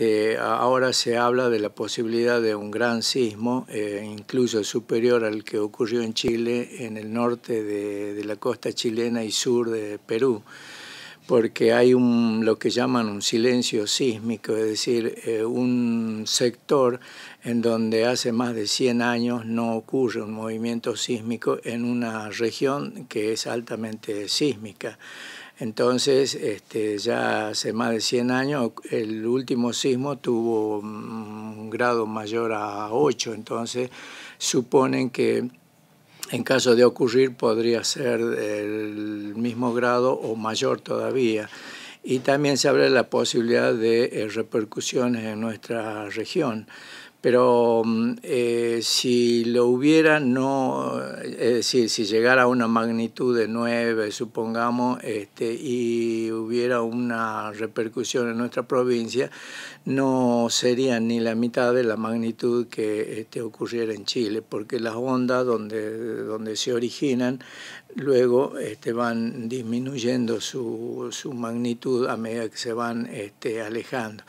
Este, ahora se habla de la posibilidad de un gran sismo, eh, incluso superior al que ocurrió en Chile, en el norte de la costa chilena y sur de Perú porque hay un, lo que llaman un silencio sísmico, es decir, eh, un sector en donde hace más de 100 años no ocurre un movimiento sísmico en una región que es altamente sísmica. Entonces, este, ya hace más de 100 años, el último sismo tuvo un grado mayor a 8, entonces suponen que en caso de ocurrir podría ser el mismo grado o mayor todavía. Y también se abre la posibilidad de eh, repercusiones en nuestra región pero mm, eh, si lo hubiera, no, eh, es decir, si llegara a una magnitud de 9, supongamos, este, y hubiera una repercusión en nuestra provincia, no sería ni la mitad de la magnitud que este, ocurriera en Chile, porque las ondas donde, donde se originan luego este, van disminuyendo su, su magnitud a medida que se van este, alejando.